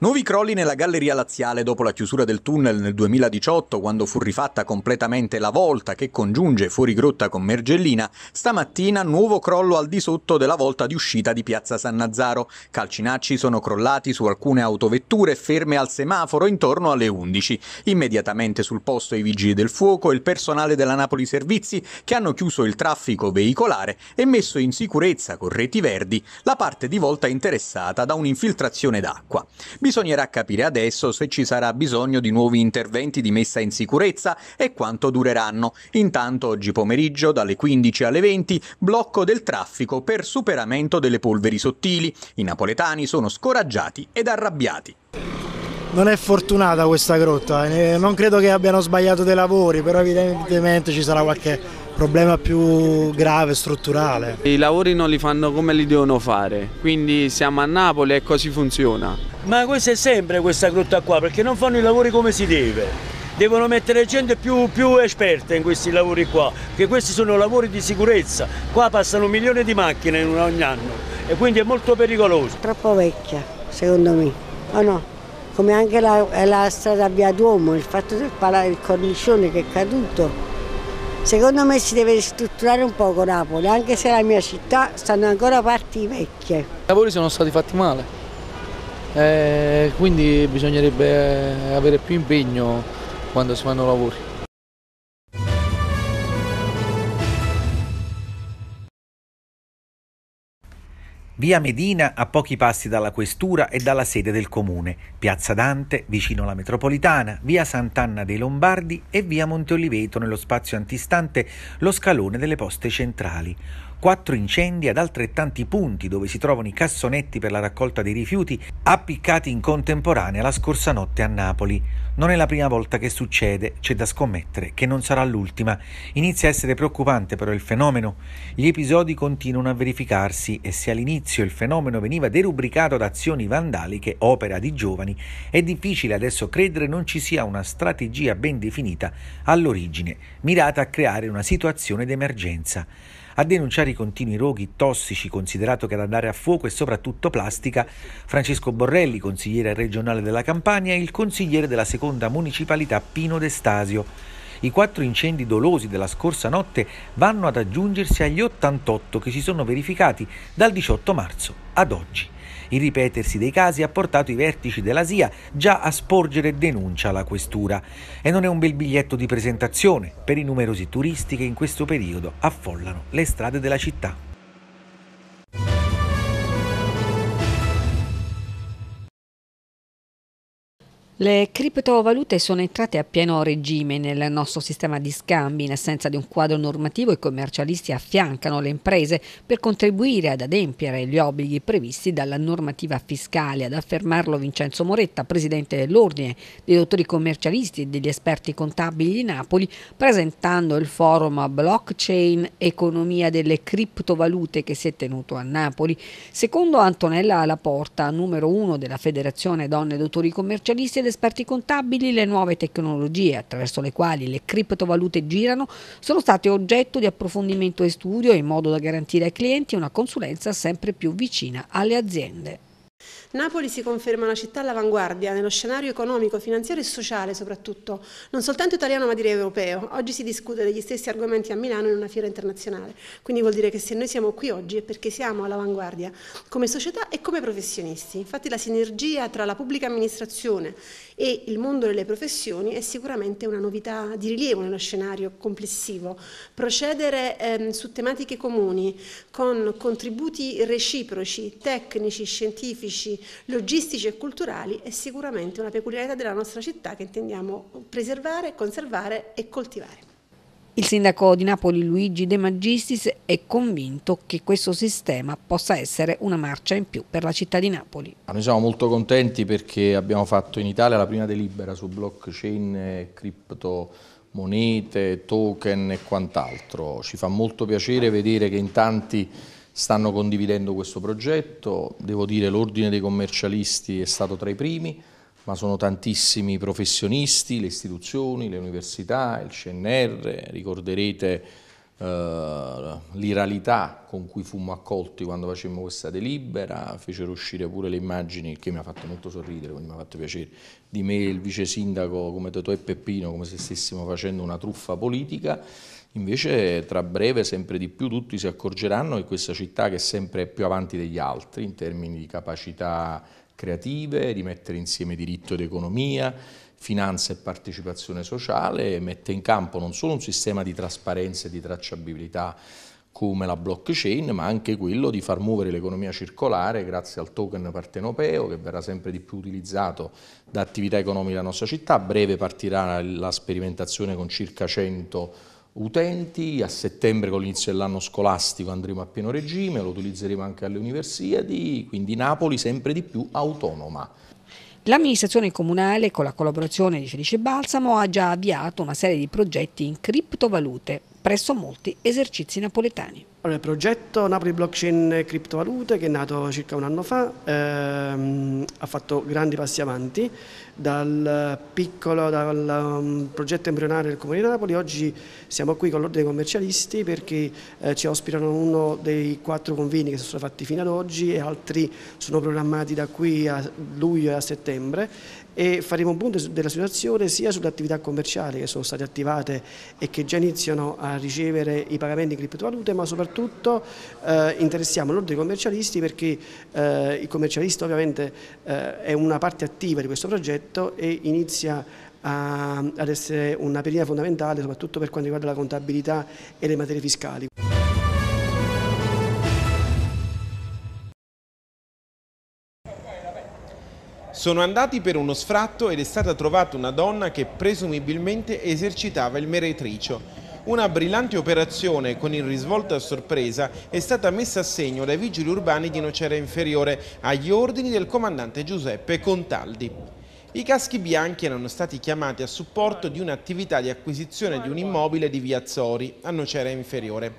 Nuovi crolli nella galleria laziale dopo la chiusura del tunnel nel 2018, quando fu rifatta completamente la volta che congiunge fuori grotta con Mergellina, stamattina nuovo crollo al di sotto della volta di uscita di Piazza San Nazaro. Calcinacci sono crollati su alcune autovetture ferme al semaforo intorno alle 11. Immediatamente sul posto i vigili del fuoco e il personale della Napoli Servizi che hanno chiuso il traffico veicolare e messo in sicurezza con reti verdi la parte di volta interessata da un'infiltrazione d'acqua. Bisognerà capire adesso se ci sarà bisogno di nuovi interventi di messa in sicurezza e quanto dureranno. Intanto oggi pomeriggio dalle 15 alle 20 blocco del traffico per superamento delle polveri sottili. I napoletani sono scoraggiati ed arrabbiati. Non è fortunata questa grotta, eh. non credo che abbiano sbagliato dei lavori, però evidentemente ci sarà qualche problema più grave, strutturale. I lavori non li fanno come li devono fare, quindi siamo a Napoli e così funziona. Ma questa è sempre questa grotta qua, perché non fanno i lavori come si deve devono mettere gente più, più, esperta in questi lavori qua, perché questi sono lavori di sicurezza, qua passano un milione di macchine ogni anno e quindi è molto pericoloso. Troppo vecchia, secondo me, o no? Come anche la, la strada a Via Duomo, il fatto del, il cornicione che è caduto, Secondo me si deve ristrutturare un poco Napoli, anche se la mia città stanno ancora parti vecchie. I lavori sono stati fatti male, eh, quindi bisognerebbe eh, avere più impegno quando si fanno lavori. Via Medina a pochi passi dalla questura e dalla sede del comune, Piazza Dante vicino alla metropolitana, via Sant'Anna dei Lombardi e via Monteoliveto nello spazio antistante lo scalone delle poste centrali quattro incendi ad altrettanti punti dove si trovano i cassonetti per la raccolta dei rifiuti appiccati in contemporanea la scorsa notte a Napoli. Non è la prima volta che succede, c'è da scommettere che non sarà l'ultima. Inizia a essere preoccupante però il fenomeno. Gli episodi continuano a verificarsi e se all'inizio il fenomeno veniva derubricato ad azioni vandaliche, opera di giovani, è difficile adesso credere non ci sia una strategia ben definita all'origine, mirata a creare una situazione d'emergenza. A denunciare i continui roghi tossici, considerato che ad andare a fuoco e soprattutto plastica, Francesco Borrelli, consigliere regionale della Campania, e il consigliere della seconda municipalità Pino D'Estasio. I quattro incendi dolosi della scorsa notte vanno ad aggiungersi agli 88 che si sono verificati dal 18 marzo ad oggi. Il ripetersi dei casi ha portato i vertici della SIA già a sporgere denuncia alla questura. E non è un bel biglietto di presentazione per i numerosi turisti che in questo periodo affollano le strade della città. Le criptovalute sono entrate a pieno regime nel nostro sistema di scambi in assenza di un quadro normativo i commercialisti affiancano le imprese per contribuire ad adempiere gli obblighi previsti dalla normativa fiscale, ad affermarlo Vincenzo Moretta, presidente dell'Ordine dei dottori commercialisti e degli esperti contabili di Napoli, presentando il forum Blockchain Economia delle criptovalute che si è tenuto a Napoli. Secondo Antonella Laporta, numero uno della Federazione Donne Dottori Commercialisti secondo esperti contabili, le nuove tecnologie attraverso le quali le criptovalute girano sono state oggetto di approfondimento e studio in modo da garantire ai clienti una consulenza sempre più vicina alle aziende. Napoli si conferma una città all'avanguardia nello scenario economico, finanziario e sociale soprattutto, non soltanto italiano ma direi europeo. Oggi si discute degli stessi argomenti a Milano in una fiera internazionale, quindi vuol dire che se noi siamo qui oggi è perché siamo all'avanguardia come società e come professionisti. Infatti la sinergia tra la pubblica amministrazione e il mondo delle professioni è sicuramente una novità di rilievo nello scenario complessivo. Procedere ehm, su tematiche comuni con contributi reciproci, tecnici, scientifici, specifici logistici e culturali è sicuramente una peculiarità della nostra città che intendiamo preservare, conservare e coltivare. Il sindaco di Napoli Luigi De Magistris è convinto che questo sistema possa essere una marcia in più per la città di Napoli. Noi siamo molto contenti perché abbiamo fatto in Italia la prima delibera su blockchain, cripto, monete, token e quant'altro. Ci fa molto piacere vedere che in tanti stanno condividendo questo progetto, devo dire l'ordine dei commercialisti è stato tra i primi, ma sono tantissimi i professionisti, le istituzioni, le università, il CNR, ricorderete eh, l'iralità con cui fummo accolti quando facemmo questa delibera, fecero uscire pure le immagini, che mi ha fatto molto sorridere, quindi mi ha fatto piacere, di me e il vice sindaco come Totò e Peppino, come se stessimo facendo una truffa politica, Invece tra breve sempre di più tutti si accorgeranno che questa città che è sempre più avanti degli altri in termini di capacità creative, di mettere insieme diritto ed economia, finanza e partecipazione sociale, mette in campo non solo un sistema di trasparenza e di tracciabilità come la blockchain, ma anche quello di far muovere l'economia circolare grazie al token partenopeo che verrà sempre di più utilizzato da attività economiche della nostra città. A breve partirà la sperimentazione con circa 100 utenti, a settembre con l'inizio dell'anno scolastico andremo a pieno regime, lo utilizzeremo anche alle universiadi, quindi Napoli sempre di più autonoma. L'amministrazione comunale, con la collaborazione di Felice Balsamo, ha già avviato una serie di progetti in criptovalute presso molti esercizi napoletani. Allora, il progetto Napoli Blockchain Criptovalute, che è nato circa un anno fa, ehm, ha fatto grandi passi avanti. Dal piccolo dal, um, progetto embrionale del Comune di Napoli, oggi siamo qui con l'Ordine dei Commercialisti perché eh, ci ospitano uno dei quattro convini che sono stati fatti fino ad oggi e altri sono programmati da qui a luglio e a settembre e faremo un punto della situazione sia sulle attività commerciali che sono state attivate e che già iniziano a ricevere i pagamenti in criptovalute, ma soprattutto eh, interessiamo l'ordine dei commercialisti perché eh, il commercialista ovviamente eh, è una parte attiva di questo progetto e inizia a, ad essere una perina fondamentale soprattutto per quanto riguarda la contabilità e le materie fiscali. Sono andati per uno sfratto ed è stata trovata una donna che presumibilmente esercitava il meretricio. Una brillante operazione con il risvolto a sorpresa è stata messa a segno dai vigili urbani di Nocera Inferiore agli ordini del comandante Giuseppe Contaldi. I caschi bianchi erano stati chiamati a supporto di un'attività di acquisizione di un immobile di via Zori, a Nocera Inferiore.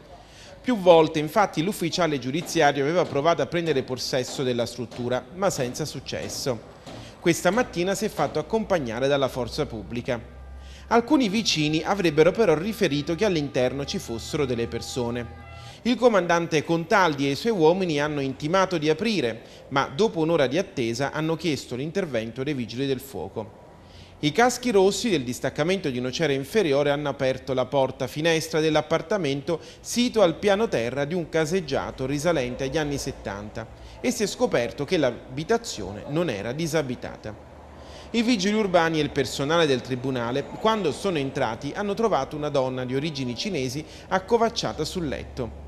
Più volte infatti l'ufficiale giudiziario aveva provato a prendere possesso della struttura, ma senza successo. Questa mattina si è fatto accompagnare dalla forza pubblica. Alcuni vicini avrebbero però riferito che all'interno ci fossero delle persone. Il comandante Contaldi e i suoi uomini hanno intimato di aprire, ma dopo un'ora di attesa hanno chiesto l'intervento dei vigili del fuoco. I caschi rossi del distaccamento di Nocera Inferiore hanno aperto la porta-finestra dell'appartamento sito al piano terra di un caseggiato risalente agli anni 70 e si è scoperto che l'abitazione non era disabitata. I vigili urbani e il personale del tribunale, quando sono entrati, hanno trovato una donna di origini cinesi accovacciata sul letto.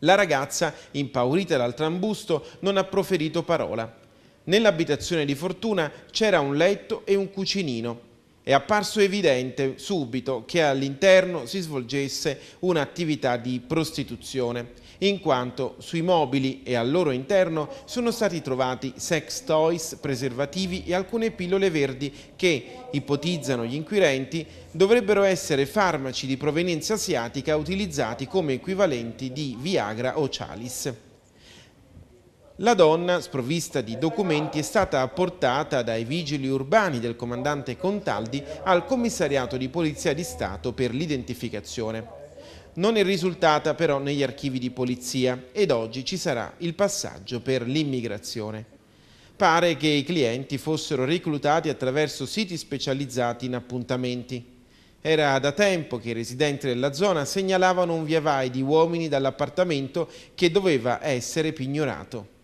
La ragazza, impaurita dal trambusto, non ha proferito parola. Nell'abitazione di Fortuna c'era un letto e un cucinino. È apparso evidente subito che all'interno si svolgesse un'attività di prostituzione in quanto sui mobili e al loro interno sono stati trovati sex toys, preservativi e alcune pillole verdi che, ipotizzano gli inquirenti, dovrebbero essere farmaci di provenienza asiatica utilizzati come equivalenti di Viagra o Cialis. La donna, sprovvista di documenti, è stata apportata dai vigili urbani del comandante Contaldi al commissariato di Polizia di Stato per l'identificazione non è risultata però negli archivi di polizia ed oggi ci sarà il passaggio per l'immigrazione. Pare che i clienti fossero reclutati attraverso siti specializzati in appuntamenti. Era da tempo che i residenti della zona segnalavano un via vai di uomini dall'appartamento che doveva essere pignorato.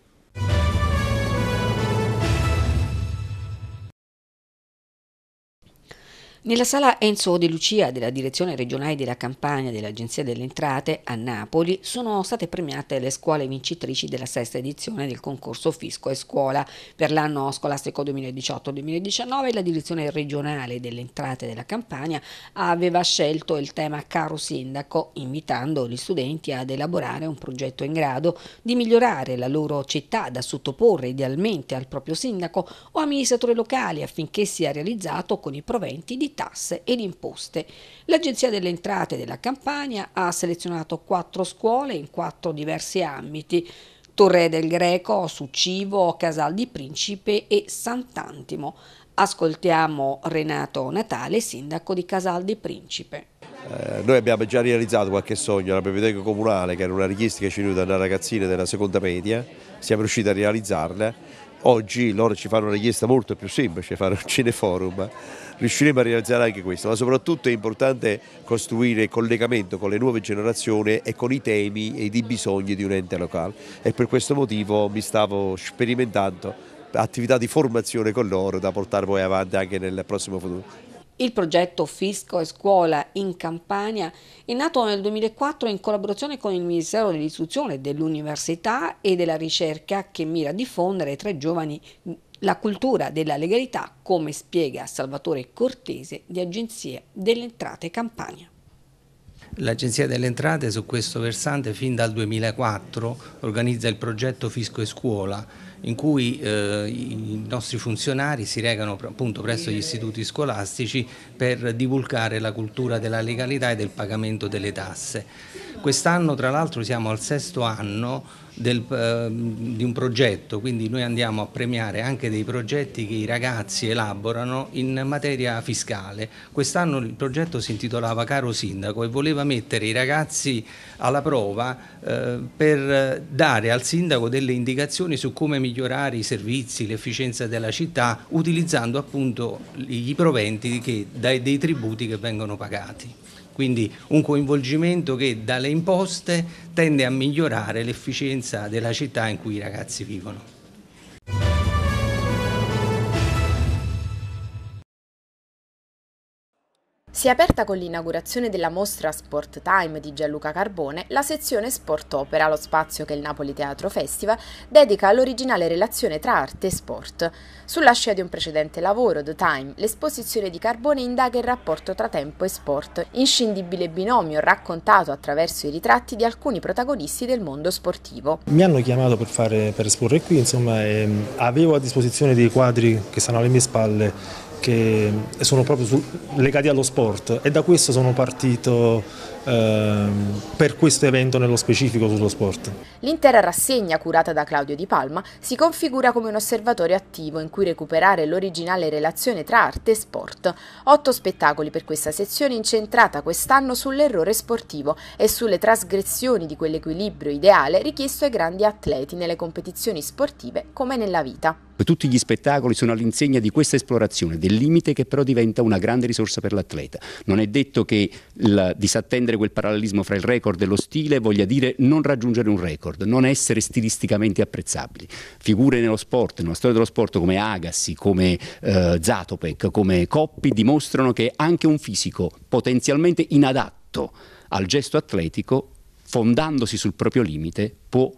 Nella sala Enzo De Lucia della Direzione Regionale della Campania dell'Agenzia delle Entrate a Napoli sono state premiate le scuole vincitrici della sesta edizione del concorso Fisco e Scuola. Per l'anno scolastico 2018-2019 la Direzione Regionale delle Entrate della Campania aveva scelto il tema Caro Sindaco, invitando gli studenti ad elaborare un progetto in grado di migliorare la loro città da sottoporre idealmente al proprio sindaco o amministratore locale affinché sia realizzato con i proventi di tasse ed imposte. L'Agenzia delle Entrate della Campania ha selezionato quattro scuole in quattro diversi ambiti. Torre del Greco, Succivo, Casal di Principe e Sant'Antimo. Ascoltiamo Renato Natale, sindaco di Casal di Principe. Eh, noi abbiamo già realizzato qualche sogno la biblioteca comunale, che era una richiesta che ci è venuta da ragazzine della seconda media, siamo riusciti a realizzarla Oggi loro ci fanno una richiesta molto più semplice, fare un cineforum, riusciremo a realizzare anche questo, ma soprattutto è importante costruire collegamento con le nuove generazioni e con i temi e i bisogni di un ente locale e per questo motivo mi stavo sperimentando attività di formazione con loro da portare poi avanti anche nel prossimo futuro. Il progetto Fisco e Scuola in Campania è nato nel 2004 in collaborazione con il Ministero dell'Istruzione, dell'Università e della Ricerca che mira a diffondere tra i giovani la cultura della legalità, come spiega Salvatore Cortese di Agenzia delle Entrate Campania. L'Agenzia delle Entrate su questo versante fin dal 2004 organizza il progetto Fisco e Scuola in cui eh, i nostri funzionari si recano appunto presso gli istituti scolastici per divulgare la cultura della legalità e del pagamento delle tasse. Quest'anno tra l'altro siamo al sesto anno del, eh, di un progetto, quindi noi andiamo a premiare anche dei progetti che i ragazzi elaborano in materia fiscale. Quest'anno il progetto si intitolava Caro Sindaco e voleva mettere i ragazzi alla prova eh, per dare al sindaco delle indicazioni su come migliorare i servizi, l'efficienza della città, utilizzando appunto i proventi che, dai, dei tributi che vengono pagati quindi un coinvolgimento che dalle imposte tende a migliorare l'efficienza convenienza della città in cui i ragazzi vivono. Si è aperta con l'inaugurazione della mostra Sport Time di Gianluca Carbone la sezione Sport Opera, lo spazio che il Napoli Teatro Festival dedica all'originale relazione tra arte e sport. Sulla scia di un precedente lavoro, The Time, l'esposizione di Carbone indaga il rapporto tra tempo e sport, inscindibile binomio raccontato attraverso i ritratti di alcuni protagonisti del mondo sportivo. Mi hanno chiamato per, fare, per esporre qui, insomma, e, ehm, avevo a disposizione dei quadri che stanno alle mie spalle che sono proprio su, legati allo sport e da questo sono partito Ehm, per questo evento nello specifico sullo sport. L'intera rassegna curata da Claudio Di Palma si configura come un osservatorio attivo in cui recuperare l'originale relazione tra arte e sport. Otto spettacoli per questa sezione incentrata quest'anno sull'errore sportivo e sulle trasgressioni di quell'equilibrio ideale richiesto ai grandi atleti nelle competizioni sportive come nella vita. Tutti gli spettacoli sono all'insegna di questa esplorazione del limite che però diventa una grande risorsa per l'atleta. Non è detto che il disattendere prendere quel parallelismo fra il record e lo stile voglia dire non raggiungere un record, non essere stilisticamente apprezzabili. Figure nello sport, nella storia dello sport come Agassi, come eh, Zatopek, come Coppi dimostrano che anche un fisico potenzialmente inadatto al gesto atletico, fondandosi sul proprio limite, può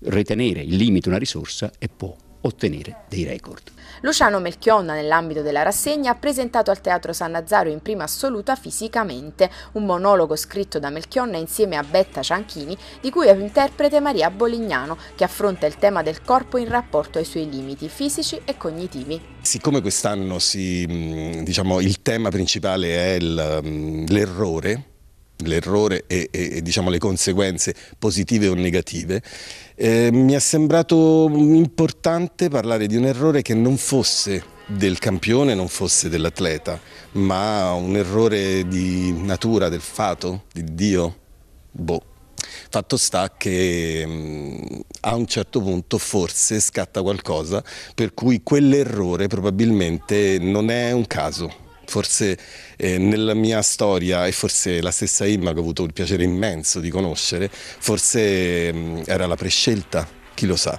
ritenere il limite una risorsa e può ottenere dei record. Luciano Melchionna nell'ambito della rassegna ha presentato al Teatro San Nazzaro in prima assoluta Fisicamente, un monologo scritto da Melchionna insieme a Betta Cianchini, di cui è interprete Maria Bolignano, che affronta il tema del corpo in rapporto ai suoi limiti fisici e cognitivi. Siccome quest'anno si, diciamo, il tema principale è l'errore, l'errore e, e, e diciamo, le conseguenze positive o negative, eh, mi è sembrato importante parlare di un errore che non fosse del campione, non fosse dell'atleta, ma un errore di natura, del fato, di Dio, boh. Fatto sta che mh, mm, a un certo punto forse scatta qualcosa per cui quell'errore probabilmente non è un caso, Forse eh, nella mia storia e forse la stessa Imma che ho avuto il piacere immenso di conoscere, forse eh, era la prescelta, chi lo sa.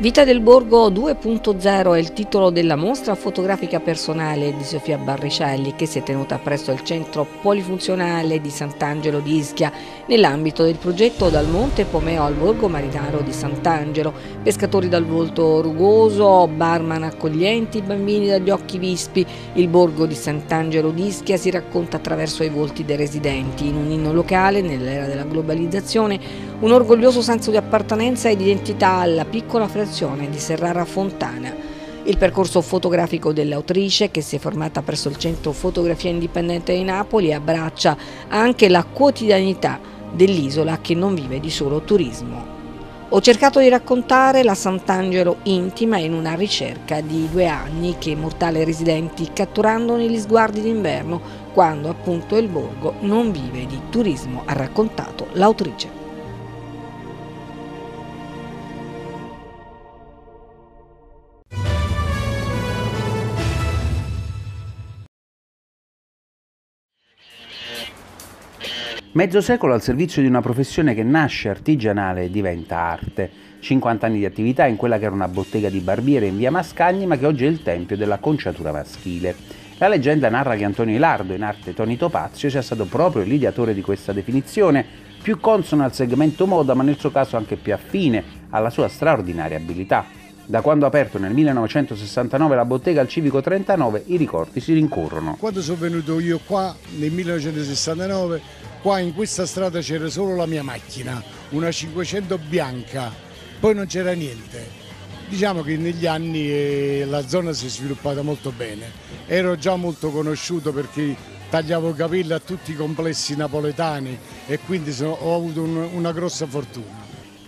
Vita del Borgo 2.0 è il titolo della mostra fotografica personale di Sofia Barricelli che si è tenuta presso il centro polifunzionale di Sant'Angelo di Ischia nell'ambito del progetto Dal Monte Pomeo al Borgo Marinaro di Sant'Angelo. Pescatori dal volto rugoso, barman accoglienti, bambini dagli occhi vispi, il Borgo di Sant'Angelo di Ischia si racconta attraverso i volti dei residenti in un inno locale nell'era della globalizzazione un orgoglioso senso di appartenenza e di identità alla piccola frazione di Serrara Fontana. Il percorso fotografico dell'autrice, che si è formata presso il Centro Fotografia Indipendente di Napoli, abbraccia anche la quotidianità dell'isola che non vive di solo turismo. Ho cercato di raccontare la Sant'Angelo intima in una ricerca di due anni che mortale residenti catturandone gli sguardi d'inverno quando appunto il borgo non vive di turismo, ha raccontato l'autrice. Mezzo secolo al servizio di una professione che nasce artigianale e diventa arte. 50 anni di attività in quella che era una bottega di barbiere in via Mascagni, ma che oggi è il tempio della conciatura maschile. La leggenda narra che Antonio Ilardo, in arte Toni Topazio, sia stato proprio l'ideatore di questa definizione, più consona al segmento moda, ma nel suo caso anche più affine alla sua straordinaria abilità. Da quando ha aperto nel 1969 la bottega al Civico 39 i ricordi si rincorrono. Quando sono venuto io qua nel 1969, qua in questa strada c'era solo la mia macchina, una 500 bianca, poi non c'era niente. Diciamo che negli anni eh, la zona si è sviluppata molto bene. Ero già molto conosciuto perché tagliavo capelli a tutti i complessi napoletani e quindi ho avuto una grossa fortuna.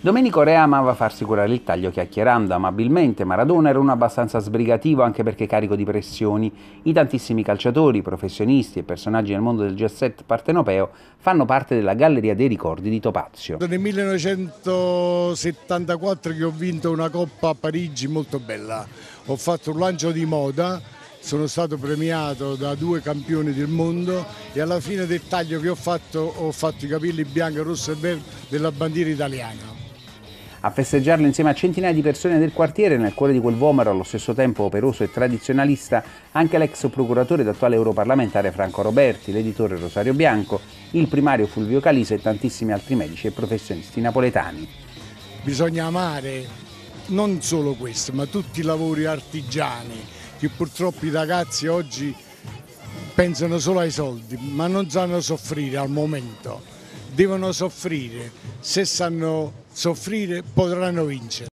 Domenico Rea amava farsi curare il taglio chiacchierando amabilmente, Maradona era uno abbastanza sbrigativo anche perché carico di pressioni. I tantissimi calciatori, professionisti e personaggi nel mondo del jazz set partenopeo fanno parte della galleria dei ricordi di Topazio. Nel 1974 che ho vinto una coppa a Parigi molto bella, ho fatto un lancio di moda sono stato premiato da due campioni del mondo e alla fine del taglio che ho fatto ho fatto i capelli bianco, rosso e verde della bandiera italiana a festeggiarlo insieme a centinaia di persone del quartiere, nel cuore di quel vomero allo stesso tempo operoso e tradizionalista, anche l'ex procuratore ed attuale europarlamentare Franco Roberti, l'editore Rosario Bianco, il primario Fulvio Calise e tantissimi altri medici e professionisti napoletani. Bisogna amare non solo questo, ma tutti i lavori artigiani che purtroppo i ragazzi oggi pensano solo ai soldi, ma non sanno soffrire al momento devono soffrire, se sanno soffrire potranno vincere.